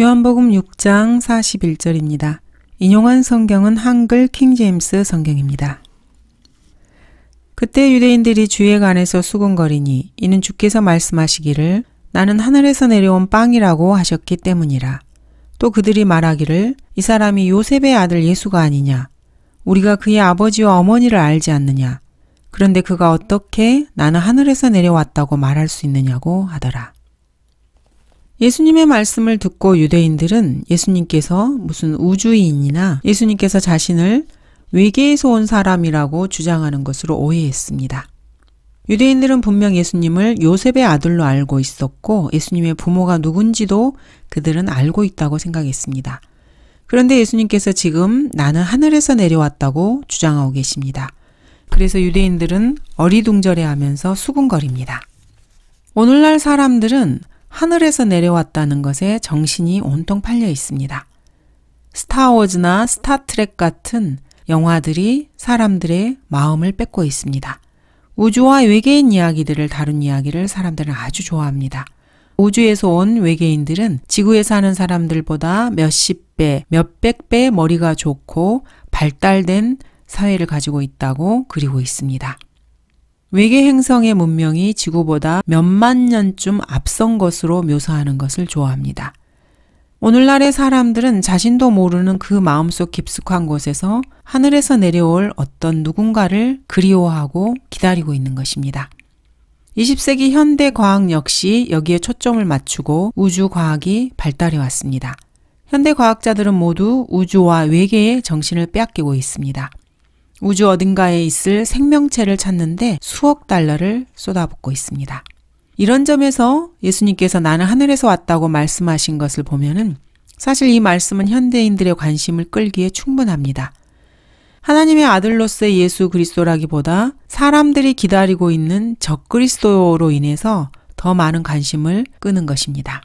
요한복음 6장 41절입니다. 인용한 성경은 한글 킹제임스 성경입니다. 그때 유대인들이 주에 관해서 수군거리니 이는 주께서 말씀하시기를 나는 하늘에서 내려온 빵이라고 하셨기 때문이라. 또 그들이 말하기를 이 사람이 요셉의 아들 예수가 아니냐. 우리가 그의 아버지와 어머니를 알지 않느냐. 그런데 그가 어떻게 나는 하늘에서 내려왔다고 말할 수 있느냐고 하더라. 예수님의 말씀을 듣고 유대인들은 예수님께서 무슨 우주인이나 예수님께서 자신을 외계에서 온 사람이라고 주장하는 것으로 오해했습니다. 유대인들은 분명 예수님을 요셉의 아들로 알고 있었고 예수님의 부모가 누군지도 그들은 알고 있다고 생각했습니다. 그런데 예수님께서 지금 나는 하늘에서 내려왔다고 주장하고 계십니다. 그래서 유대인들은 어리둥절해 하면서 수군거립니다. 오늘날 사람들은 하늘에서 내려왔다는 것에 정신이 온통 팔려 있습니다. 스타워즈나 스타트랙 같은 영화들이 사람들의 마음을 뺏고 있습니다. 우주와 외계인 이야기들을 다룬 이야기를 사람들은 아주 좋아합니다. 우주에서 온 외계인들은 지구에 사는 사람들보다 몇십 배, 몇백 배 머리가 좋고 발달된 사회를 가지고 있다고 그리고 있습니다. 외계 행성의 문명이 지구보다 몇만 년쯤 앞선 것으로 묘사하는 것을 좋아합니다. 오늘날의 사람들은 자신도 모르는 그 마음속 깊숙한 곳에서 하늘에서 내려올 어떤 누군가를 그리워하고 기다리고 있는 것입니다. 20세기 현대 과학 역시 여기에 초점을 맞추고 우주 과학이 발달해 왔습니다. 현대 과학자들은 모두 우주와 외계의 정신을 빼앗기고 있습니다. 우주 어딘가에 있을 생명체를 찾는데 수억 달러를 쏟아붓고 있습니다. 이런 점에서 예수님께서 나는 하늘에서 왔다고 말씀하신 것을 보면은 사실 이 말씀은 현대인들의 관심을 끌기에 충분합니다. 하나님의 아들로서의 예수 그리스도라기보다 사람들이 기다리고 있는 적 그리스도로 인해서 더 많은 관심을 끄는 것입니다.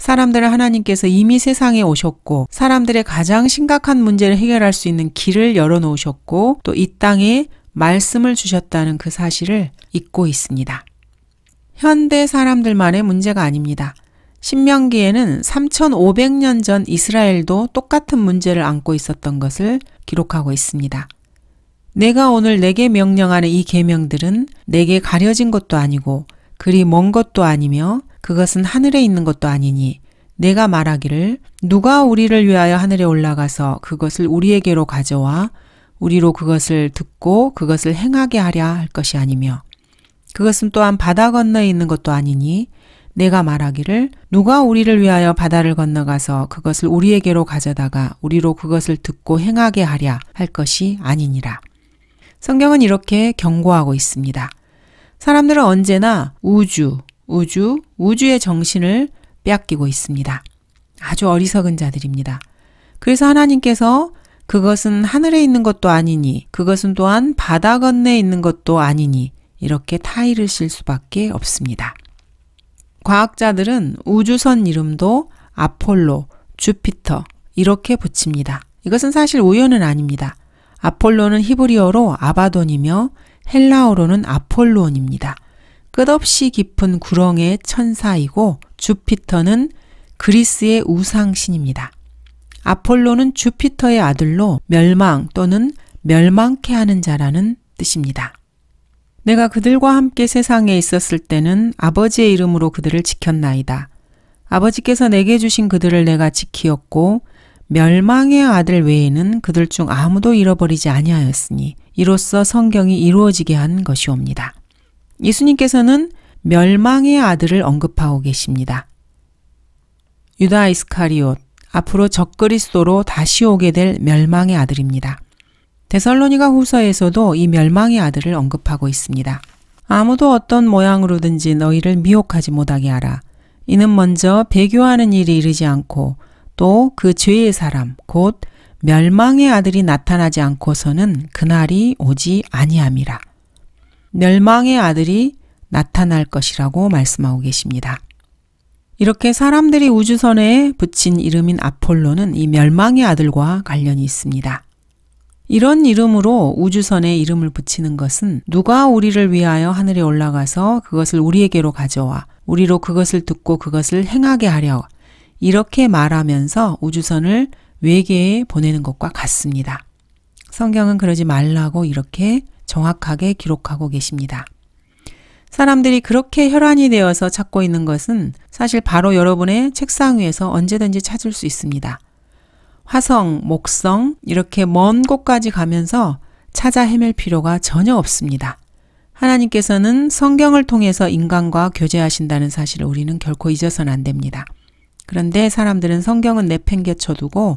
사람들을 하나님께서 이미 세상에 오셨고 사람들의 가장 심각한 문제를 해결할 수 있는 길을 열어놓으셨고 또 이 땅에 말씀을 주셨다는 그 사실을 잊고 있습니다. 현대 사람들만의 문제가 아닙니다. 신명기에는 3,500년 전 이스라엘도 똑같은 문제를 안고 있었던 것을 기록하고 있습니다. 내가 오늘 내게 명령하는 이 계명들은 내게 가려진 것도 아니고 그리 먼 것도 아니며 그것은 하늘에 있는 것도 아니니 내가 말하기를 누가 우리를 위하여 하늘에 올라가서 그것을 우리에게로 가져와 우리로 그것을 듣고 그것을 행하게 하랴 할 것이 아니며 그것은 또한 바다 건너에 있는 것도 아니니 내가 말하기를 누가 우리를 위하여 바다를 건너가서 그것을 우리에게로 가져다가 우리로 그것을 듣고 행하게 하랴 할 것이 아니니라. 성경은 이렇게 경고하고 있습니다. 사람들은 언제나 우주, 우주, 우주의 정신을 빼앗기고 있습니다. 아주 어리석은 자들입니다. 그래서 하나님께서 그것은 하늘에 있는 것도 아니니, 그것은 또한 바다 건네에 있는 것도 아니니, 이렇게 타이를 실 수밖에 없습니다. 과학자들은 우주선 이름도 아폴로, 주피터, 이렇게 붙입니다. 이것은 사실 우연은 아닙니다. 아폴로는 히브리어로 아바돈이며 헬라어로는 아폴론입니다. 끝없이 깊은 구렁의 천사이고 주피터는 그리스의 우상신입니다. 아폴로는 주피터의 아들로 멸망 또는 멸망케 하는 자라는 뜻입니다. 내가 그들과 함께 세상에 있었을 때는 아버지의 이름으로 그들을 지켰나이다. 아버지께서 내게 주신 그들을 내가 지키었고 멸망의 아들 외에는 그들 중 아무도 잃어버리지 아니하였으니 이로써 성경이 이루어지게 한 것이옵니다. 예수님께서는 멸망의 아들을 언급하고 계십니다. 유다 이스카리옷, 앞으로 적그리스도로 다시 오게 될 멸망의 아들입니다. 데살로니가 후서에서도 이 멸망의 아들을 언급하고 있습니다. 아무도 어떤 모양으로든지 너희를 미혹하지 못하게 하라. 이는 먼저 배교하는 일이 이르지 않고 또 그 죄의 사람 곧 멸망의 아들이 나타나지 않고서는 그날이 오지 아니함이라. 멸망의 아들이 나타날 것이라고 말씀하고 계십니다. 이렇게 사람들이 우주선에 붙인 이름인 아폴로는 이 멸망의 아들과 관련이 있습니다. 이런 이름으로 우주선에 이름을 붙이는 것은 누가 우리를 위하여 하늘에 올라가서 그것을 우리에게로 가져와 우리로 그것을 듣고 그것을 행하게 하려 이렇게 말하면서 우주선을 외계에 보내는 것과 같습니다. 성경은 그러지 말라고 이렇게 정확하게 기록하고 계십니다. 사람들이 그렇게 혈안이 되어서 찾고 있는 것은 사실 바로 여러분의 책상 위에서 언제든지 찾을 수 있습니다. 화성, 목성, 이렇게 먼 곳까지 가면서 찾아 헤맬 필요가 전혀 없습니다. 하나님께서는 성경을 통해서 인간과 교제하신다는 사실을 우리는 결코 잊어서는 안 됩니다. 그런데 사람들은 성경은 내팽개쳐두고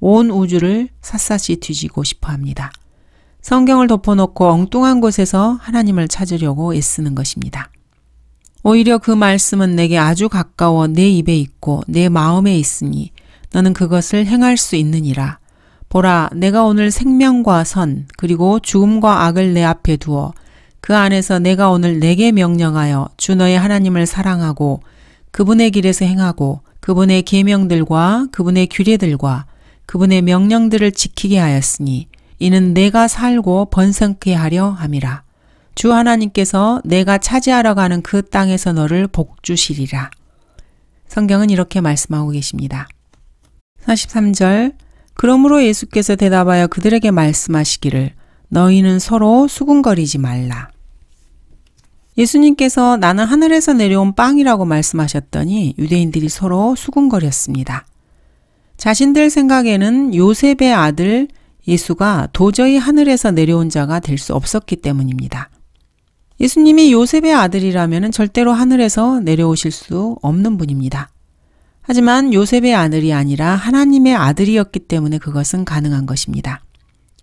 온 우주를 샅샅이 뒤지고 싶어 합니다. 성경을 덮어놓고 엉뚱한 곳에서 하나님을 찾으려고 애쓰는 것입니다. 오히려 그 말씀은 내게 아주 가까워 내 입에 있고 내 마음에 있으니 너는 그것을 행할 수 있느니라. 보라, 내가 오늘 생명과 선, 그리고 죽음과 악을 내 앞에 두어 그 안에서 내가 오늘 내게 명령하여 주 너의 하나님을 사랑하고 그분의 길에서 행하고 그분의 계명들과 그분의 규례들과 그분의 명령들을 지키게 하였으니 이는 내가 살고 번성케 하려 함이라. 주 하나님께서 내가 차지하러 가는 그 땅에서 너를 복주시리라. 성경은 이렇게 말씀하고 계십니다. 43절 그러므로 예수께서 대답하여 그들에게 말씀하시기를 너희는 서로 수군거리지 말라. 예수님께서 나는 하늘에서 내려온 빵이라고 말씀하셨더니 유대인들이 서로 수군거렸습니다. 자신들 생각에는 요셉의 아들 예수가 도저히 하늘에서 내려온 자가 될 수 없었기 때문입니다. 예수님이 요셉의 아들이라면 절대로 하늘에서 내려오실 수 없는 분입니다. 하지만 요셉의 아들이 아니라 하나님의 아들이었기 때문에 그것은 가능한 것입니다.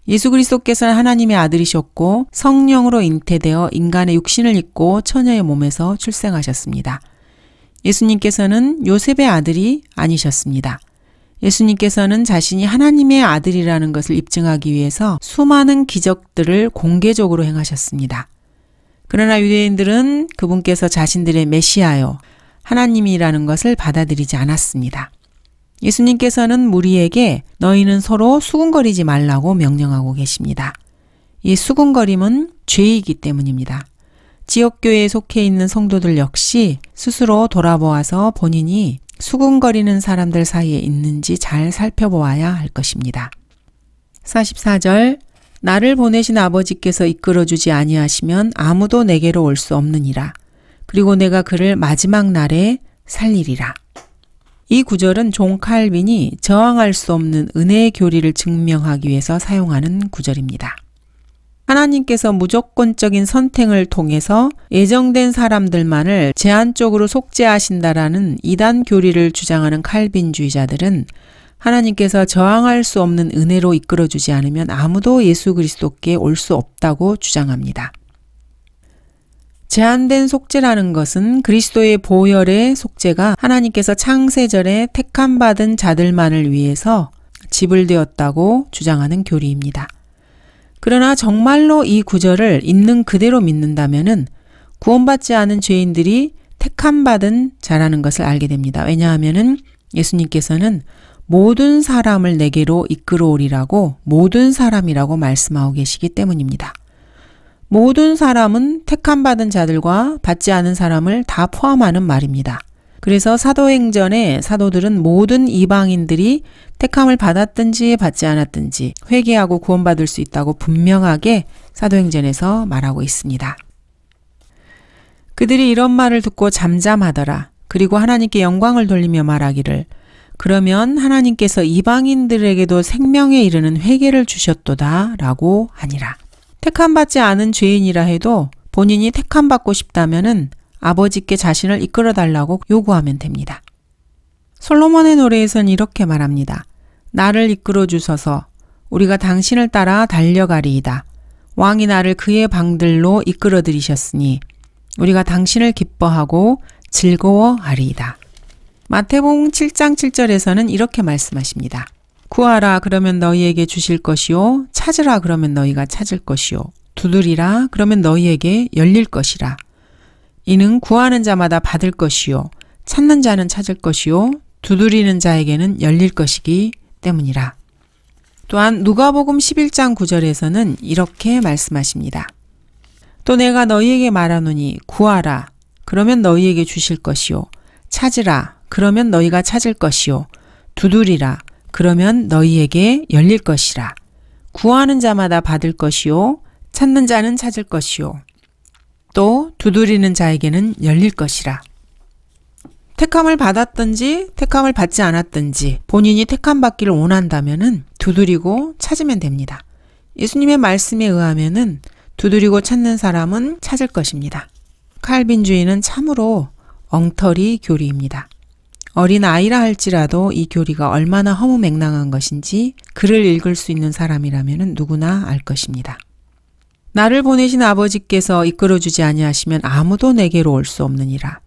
예수 그리스도께서는 하나님의 아들이셨고 성령으로 잉태되어 인간의 육신을 입고 처녀의 몸에서 출생하셨습니다. 예수님께서는 요셉의 아들이 아니셨습니다. 예수님께서는 자신이 하나님의 아들이라는 것을 입증하기 위해서 수많은 기적들을 공개적으로 행하셨습니다. 그러나 유대인들은 그분께서 자신들의 메시아요, 하나님이라는 것을 받아들이지 않았습니다. 예수님께서는 무리에게 너희는 서로 수군거리지 말라고 명령하고 계십니다. 이 수군거림은 죄이기 때문입니다. 지역교회에 속해 있는 성도들 역시 스스로 돌아보아서 본인이 수군거리는 사람들 사이에 있는지 잘 살펴보아야 할 것입니다. 44절 나를 보내신 아버지께서 이끌어주지 아니하시면 아무도 내게로 올 수 없느니라. 그리고 내가 그를 마지막 날에 살리리라. 이 구절은 종 칼빈이 저항할 수 없는 은혜의 교리를 증명하기 위해서 사용하는 구절입니다. 하나님께서 무조건적인 선택을 통해서 예정된 사람들만을 제한적으로 속죄하신다라는 이단 교리를 주장하는 칼빈주의자들은 하나님께서 저항할 수 없는 은혜로 이끌어주지 않으면 아무도 예수 그리스도께 올 수 없다고 주장합니다. 제한된 속죄라는 것은 그리스도의 보혈의 속죄가 하나님께서 창세절에 택함받은 자들만을 위해서 지불되었다고 주장하는 교리입니다. 그러나 정말로 이 구절을 있는 그대로 믿는다면은 구원받지 않은 죄인들이 택함받은 자라는 것을 알게 됩니다. 왜냐하면은 예수님께서는 모든 사람을 내게로 이끌어오리라고 모든 사람이라고 말씀하고 계시기 때문입니다. 모든 사람은 택함받은 자들과 받지 않은 사람을 다 포함하는 말입니다. 그래서 사도행전에 사도들은 모든 이방인들이 택함을 받았든지 받지 않았든지 회개하고 구원받을 수 있다고 분명하게 사도행전에서 말하고 있습니다. 그들이 이런 말을 듣고 잠잠하더라. 그리고 하나님께 영광을 돌리며 말하기를 그러면 하나님께서 이방인들에게도 생명에 이르는 회개를 주셨도다라고 하니라. 택함 받지 않은 죄인이라 해도 본인이 택함 받고 싶다면은 아버지께 자신을 이끌어 달라고 요구하면 됩니다. 솔로몬의 노래에선 이렇게 말합니다. 나를 이끌어 주소서 우리가 당신을 따라 달려가리이다. 왕이 나를 그의 방들로 이끌어 들이셨으니 우리가 당신을 기뻐하고 즐거워하리이다. 마태복음 7장 7절에서는 이렇게 말씀하십니다. 구하라 그러면 너희에게 주실 것이요 찾으라 그러면 너희가 찾을 것이요 두드리라 그러면 너희에게 열릴 것이라 이는 구하는 자마다 받을 것이요 찾는 자는 찾을 것이요 두드리는 자에게는 열릴 것이기 때문이라. 또한 누가복음 11장 9절에서는 이렇게 말씀하십니다. 또 내가 너희에게 말하노니 구하라 그러면 너희에게 주실 것이요 찾으라 그러면 너희가 찾을 것이요 두드리라 그러면 너희에게 열릴 것이라 구하는 자마다 받을 것이요 찾는 자는 찾을 것이요 또 두드리는 자에게는 열릴 것이라. 택함을 받았든지 택함을 받지 않았든지 본인이 택함 받기를 원한다면은 두드리고 찾으면 됩니다. 예수님의 말씀에 의하면은 두드리고 찾는 사람은 찾을 것입니다. 칼빈주의는 참으로 엉터리 교리입니다. 어린 아이라 할지라도 이 교리가 얼마나 허무맹랑한 것인지 글을 읽을 수 있는 사람이라면 누구나 알 것입니다. 나를 보내신 아버지께서 이끌어주지 아니하시면 아무도 내게로 올 수 없느니라.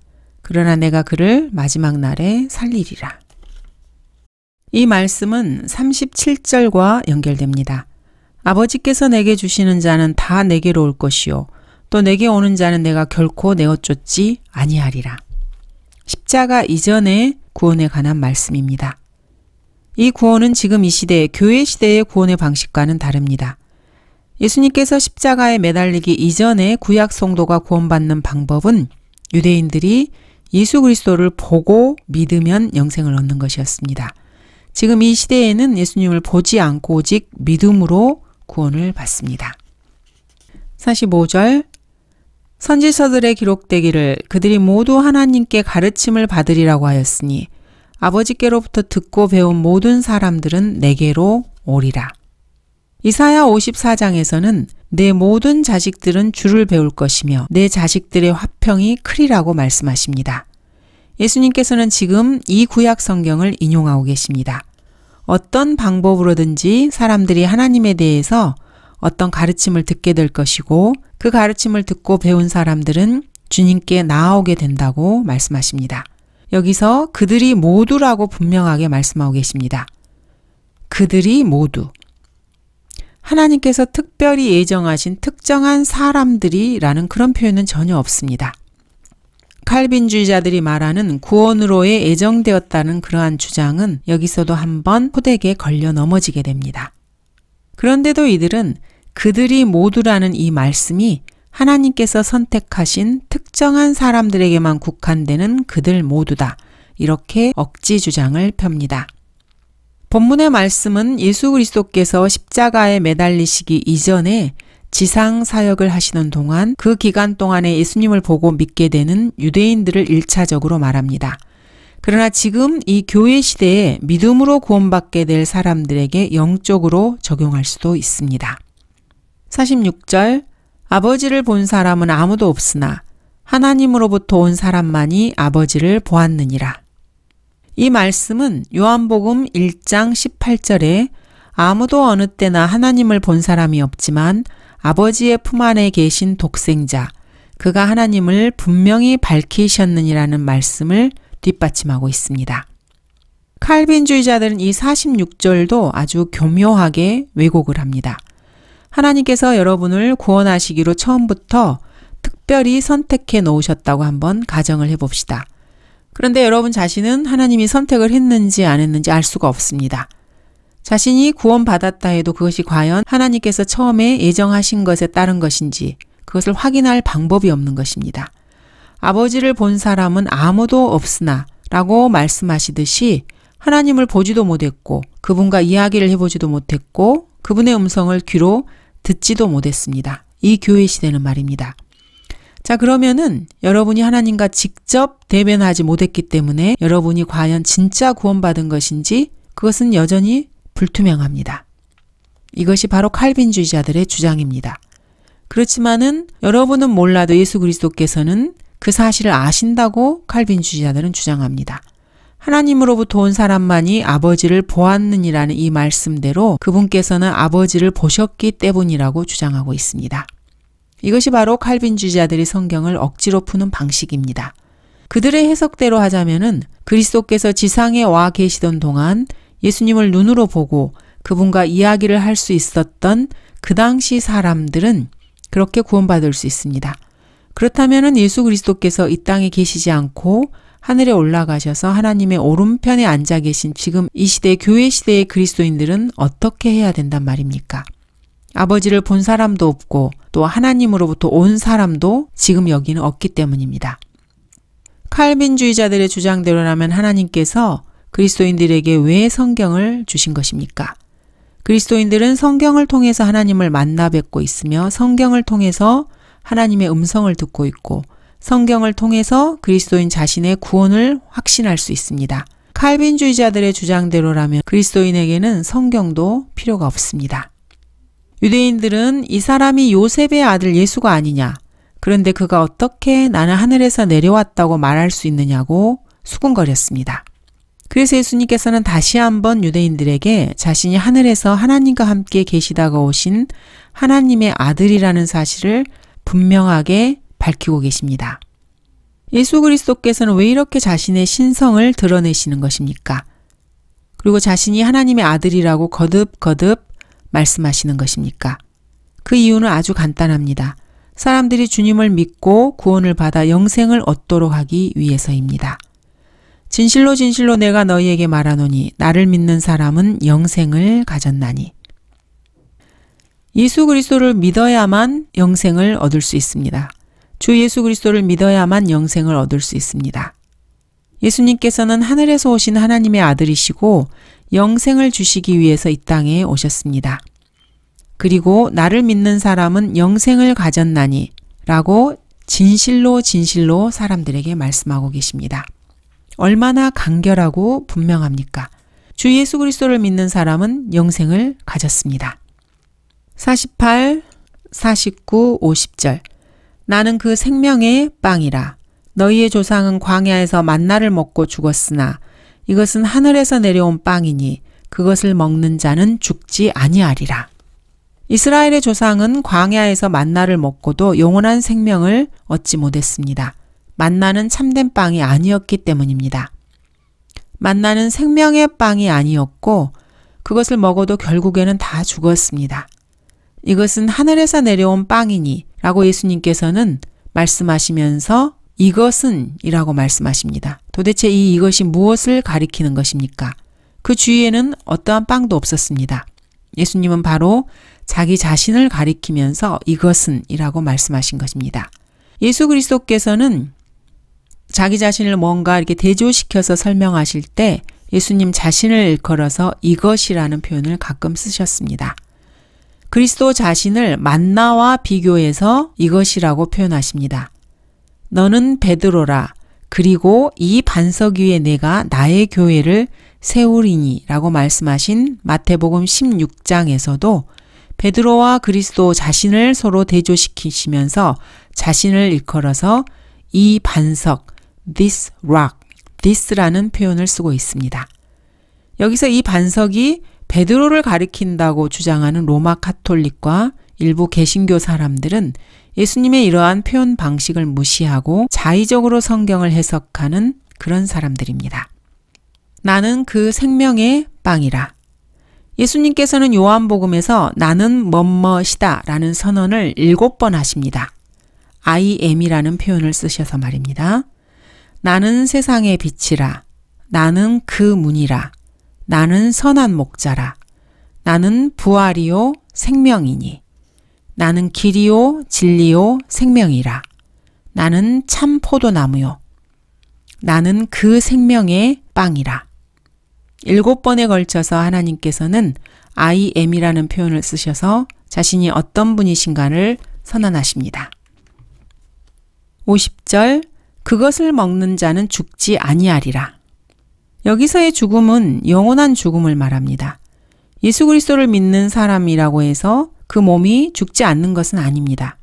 그러나 내가 그를 마지막 날에 살리리라. 이 말씀은 37절과 연결됩니다. 아버지께서 내게 주시는 자는 다 내게로 올 것이요. 또 내게 오는 자는 내가 결코 내어 쫓지 아니하리라. 십자가 이전의 구원에 관한 말씀입니다. 이 구원은 지금 이 시대, 의 교회 시대의 구원의 방식과는 다릅니다. 예수님께서 십자가에 매달리기 이전에 구약 성도가 구원받는 방법은 유대인들이 예수 그리스도를 보고 믿으면 영생을 얻는 것이었습니다. 지금 이 시대에는 예수님을 보지 않고 오직 믿음으로 구원을 받습니다. 45절 선지서들의 기록되기를 그들이 모두 하나님께 가르침을 받으리라고 하였으니 아버지께로부터 듣고 배운 모든 사람들은 내게로 오리라. 이사야 54장에서는 내 모든 자식들은 주를 배울 것이며 내 자식들의 화평이 크리라고 말씀하십니다. 예수님께서는 지금 이 구약 성경을 인용하고 계십니다. 어떤 방법으로든지 사람들이 하나님에 대해서 어떤 가르침을 듣게 될 것이고 그 가르침을 듣고 배운 사람들은 주님께 나아오게 된다고 말씀하십니다. 여기서 그들이 모두라고 분명하게 말씀하고 계십니다. 그들이 모두. 하나님께서 특별히 예정하신 특정한 사람들이라는 그런 표현은 전혀 없습니다. 칼빈주의자들이 말하는 구원으로의 예정되었다는 그러한 주장은 여기서도 한번 호되게 걸려 넘어지게 됩니다. 그런데도 이들은 그들이 모두라는 이 말씀이 하나님께서 선택하신 특정한 사람들에게만 국한되는 그들 모두다. 이렇게 억지 주장을 펴니다. 본문의 말씀은 예수 그리스도께서 십자가에 매달리시기 이전에 지상 사역을 하시는 동안 그 기간 동안에 예수님을 보고 믿게 되는 유대인들을 일차적으로 말합니다. 그러나 지금 이 교회 시대에 믿음으로 구원받게 될 사람들에게 영적으로 적용할 수도 있습니다. 46절 아버지를 본 사람은 아무도 없으나 하나님으로부터 온 사람만이 아버지를 보았느니라. 이 말씀은 요한복음 1장 18절에 아무도 어느 때나 하나님을 본 사람이 없지만 아버지의 품 안에 계신 독생자, 그가 하나님을 분명히 밝히셨느니라는 말씀을 뒷받침하고 있습니다. 칼빈주의자들은 이 46절도 아주 교묘하게 왜곡을 합니다. 하나님께서 여러분을 구원하시기로 처음부터 특별히 선택해 놓으셨다고 한번 가정을 해봅시다. 그런데 여러분 자신은 하나님이 선택을 했는지 안 했는지 알 수가 없습니다. 자신이 구원받았다 해도 그것이 과연 하나님께서 처음에 예정하신 것에 따른 것인지 그것을 확인할 방법이 없는 것입니다. 아버지를 본 사람은 아무도 없으나 라고 말씀하시듯이 하나님을 보지도 못했고 그분과 이야기를 해보지도 못했고 그분의 음성을 귀로 듣지도 못했습니다. 이 교회 시대는 말입니다. 자, 그러면은 여러분이 하나님과 직접 대면하지 못했기 때문에 여러분이 과연 진짜 구원받은 것인지 그것은 여전히 불투명합니다. 이것이 바로 칼빈주의자들의 주장입니다. 그렇지만은 여러분은 몰라도 예수 그리스도께서는 그 사실을 아신다고 칼빈주의자들은 주장합니다. 하나님으로부터 온 사람만이 아버지를 보았느니라는 이 말씀대로 그분께서는 아버지를 보셨기 때문이라고 주장하고 있습니다. 이것이 바로 칼빈주의자들이 성경을 억지로 푸는 방식입니다. 그들의 해석대로 하자면은 그리스도께서 지상에 와 계시던 동안 예수님을 눈으로 보고 그분과 이야기를 할 수 있었던 그 당시 사람들은 그렇게 구원받을 수 있습니다. 그렇다면은 예수 그리스도께서 이 땅에 계시지 않고 하늘에 올라가셔서 하나님의 오른편에 앉아 계신 지금 이 시대 교회 시대의 그리스도인들은 어떻게 해야 된단 말입니까? 아버지를 본 사람도 없고 또 하나님으로부터 온 사람도 지금 여기는 없기 때문입니다. 칼빈주의자들의 주장대로라면 하나님께서 그리스도인들에게 왜 성경을 주신 것입니까? 그리스도인들은 성경을 통해서 하나님을 만나 뵙고 있으며 성경을 통해서 하나님의 음성을 듣고 있고 성경을 통해서 그리스도인 자신의 구원을 확신할 수 있습니다. 칼빈주의자들의 주장대로라면 그리스도인에게는 성경도 필요가 없습니다. 유대인들은 이 사람이 요셉의 아들 예수가 아니냐. 그런데 그가 어떻게 나는 하늘에서 내려왔다고 말할 수 있느냐고 수군거렸습니다. 그래서 예수님께서는 다시 한번 유대인들에게 자신이 하늘에서 하나님과 함께 계시다가 오신 하나님의 아들이라는 사실을 분명하게 밝히고 계십니다. 예수 그리스도께서는 왜 이렇게 자신의 신성을 드러내시는 것입니까? 그리고 자신이 하나님의 아들이라고 거듭거듭 말씀하시는 것입니까? 그 이유는 아주 간단합니다. 사람들이 주님을 믿고 구원을 받아 영생을 얻도록 하기 위해서입니다. 진실로 진실로 내가 너희에게 말하노니 나를 믿는 사람은 영생을 가졌나니. 예수 그리스도를 믿어야만 영생을 얻을 수 있습니다. 주 예수 그리스도를 믿어야만 영생을 얻을 수 있습니다. 예수님께서는 하늘에서 오신 하나님의 아들이시고 영생을 주시기 위해서 이 땅에 오셨습니다. 그리고 나를 믿는 사람은 영생을 가졌나니 라고 진실로 진실로 사람들에게 말씀하고 계십니다. 얼마나 간결하고 분명합니까? 주 예수 그리스도를 믿는 사람은 영생을 가졌습니다. 48, 49, 50절. 나는 그 생명의 빵이라. 너희의 조상은 광야에서 만나를 먹고 죽었으나 이것은 하늘에서 내려온 빵이니 그것을 먹는 자는 죽지 아니하리라. 이스라엘의 조상은 광야에서 만나를 먹고도 영원한 생명을 얻지 못했습니다. 만나는 참된 빵이 아니었기 때문입니다. 만나는 생명의 빵이 아니었고 그것을 먹어도 결국에는 다 죽었습니다. 이것은 하늘에서 내려온 빵이니 라고 예수님께서는 말씀하시면서 이것은 이라고 말씀하십니다. 도대체 이 이것이 무엇을 가리키는 것입니까? 그 주위에는 어떠한 빵도 없었습니다. 예수님은 바로 자기 자신을 가리키면서 이것은 이라고 말씀하신 것입니다. 예수 그리스도께서는 자기 자신을 뭔가 이렇게 대조시켜서 설명하실 때 예수님 자신을 일컬어서 이것이라는 표현을 가끔 쓰셨습니다. 그리스도 자신을 만나와 비교해서 이것이라고 표현하십니다. 너는 베드로라. 그리고 이 반석 위에 내가 나의 교회를 세우리니 라고 말씀하신 마태복음 16장에서도 베드로와 그리스도 자신을 서로 대조시키시면서 자신을 일컬어서 이 반석, this rock, this라는 표현을 쓰고 있습니다. 여기서 이 반석이 베드로를 가리킨다고 주장하는 로마 카톨릭과 일부 개신교 사람들은 예수님의 이러한 표현 방식을 무시하고 자의적으로 성경을 해석하는 그런 사람들입니다. 나는 그 생명의 빵이라. 예수님께서는 요한복음에서 나는 멋멋이다 라는 선언을 일곱 번 하십니다. I am이라는 표현을 쓰셔서 말입니다. 나는 세상의 빛이라. 나는 그 문이라. 나는 선한 목자라. 나는 부활이요 생명이니. 나는 길이요 진리요 생명이라. 나는 참 포도나무요. 나는 그 생명의 빵이라. 일곱 번에 걸쳐서 하나님께서는 I am이라는 표현을 쓰셔서 자신이 어떤 분이신가를 선언하십니다. 50절 그것을 먹는 자는 죽지 아니하리라. 여기서의 죽음은 영원한 죽음을 말합니다. 예수 그리스도를 믿는 사람이라고 해서 그 몸이 죽지 않는 것은 아닙니다.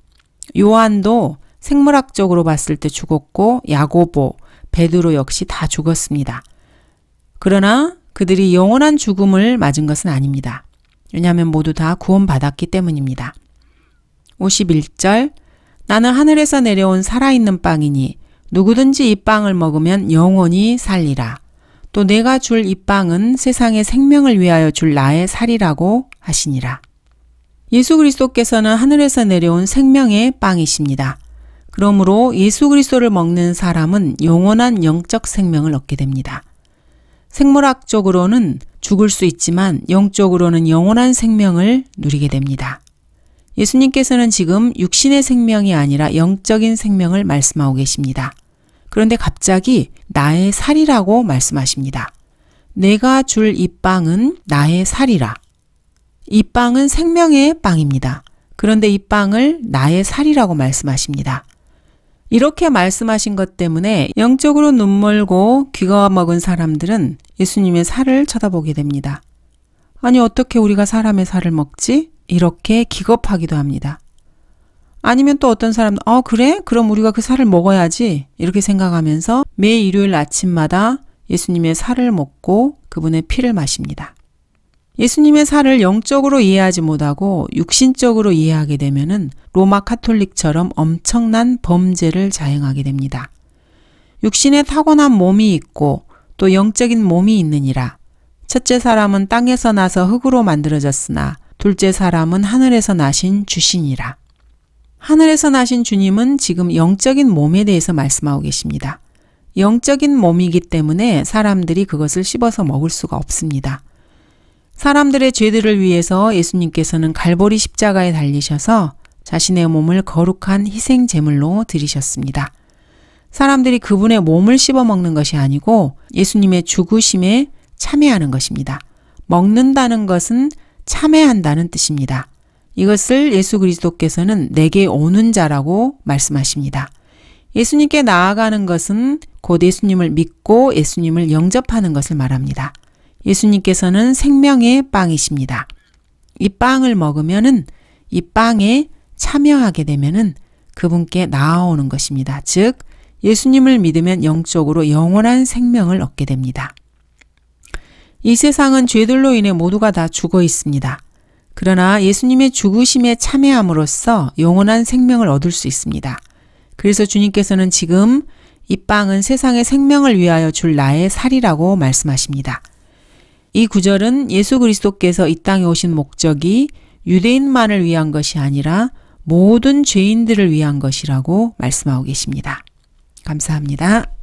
요한도 생물학적으로 봤을 때 죽었고 야고보, 베드로 역시 다 죽었습니다. 그러나 그들이 영원한 죽음을 맞은 것은 아닙니다. 왜냐하면 모두 다 구원받았기 때문입니다. 51절 나는 하늘에서 내려온 살아있는 빵이니 누구든지 이 빵을 먹으면 영원히 살리라. 또 내가 줄 이 빵은 세상의 생명을 위하여 줄 나의 살이라고 하시니라. 예수 그리스도께서는 하늘에서 내려온 생명의 빵이십니다. 그러므로 예수 그리스도를 먹는 사람은 영원한 영적 생명을 얻게 됩니다. 생물학적으로는 죽을 수 있지만 영적으로는 영원한 생명을 누리게 됩니다. 예수님께서는 지금 육신의 생명이 아니라 영적인 생명을 말씀하고 계십니다. 그런데 갑자기 나의 살이라고 말씀하십니다. 내가 줄 이 빵은 나의 살이라. 이 빵은 생명의 빵입니다. 그런데 이 빵을 나의 살이라고 말씀하십니다. 이렇게 말씀하신 것 때문에 영적으로 눈물고 귀가 먹은 사람들은 예수님의 살을 쳐다보게 됩니다. 아니, 어떻게 우리가 사람의 살을 먹지? 이렇게 기겁하기도 합니다. 아니면 또 어떤 사람은, 어, 그래? 그럼 우리가 그 살을 먹어야지. 이렇게 생각하면서 매 일요일 아침마다 예수님의 살을 먹고 그분의 피를 마십니다. 예수님의 살을 영적으로 이해하지 못하고 육신적으로 이해하게 되면은 로마 카톨릭처럼 엄청난 범죄를 자행하게 됩니다. 육신에 타고난 몸이 있고 또 영적인 몸이 있느니라. 첫째 사람은 땅에서 나서 흙으로 만들어졌으나 둘째 사람은 하늘에서 나신 주신이라. 하늘에서 나신 주님은 지금 영적인 몸에 대해서 말씀하고 계십니다. 영적인 몸이기 때문에 사람들이 그것을 씹어서 먹을 수가 없습니다. 사람들의 죄들을 위해서 예수님께서는 갈보리 십자가에 달리셔서 자신의 몸을 거룩한 희생 제물로 드리셨습니다. 사람들이 그분의 몸을 씹어 먹는 것이 아니고 예수님의 죽으심에 참여하는 것입니다. 먹는다는 것은 참여한다는 뜻입니다. 이것을 예수 그리스도께서는 내게 오는 자라고 말씀하십니다. 예수님께 나아가는 것은 곧 예수님을 믿고 예수님을 영접하는 것을 말합니다. 예수님께서는 생명의 빵이십니다. 이 빵을 먹으면은 이 빵에 참여하게 되면은 그분께 나아오는 것입니다. 즉, 예수님을 믿으면 영적으로 영원한 생명을 얻게 됩니다. 이 세상은 죄들로 인해 모두가 다 죽어 있습니다. 그러나 예수님의 죽으심에 참여함으로써 영원한 생명을 얻을 수 있습니다. 그래서 주님께서는 지금 이 빵은 세상의 생명을 위하여 줄 나의 살이라고 말씀하십니다. 이 구절은 예수 그리스도께서 이 땅에 오신 목적이 유대인만을 위한 것이 아니라 모든 죄인들을 위한 것이라고 말씀하고 계십니다. 감사합니다.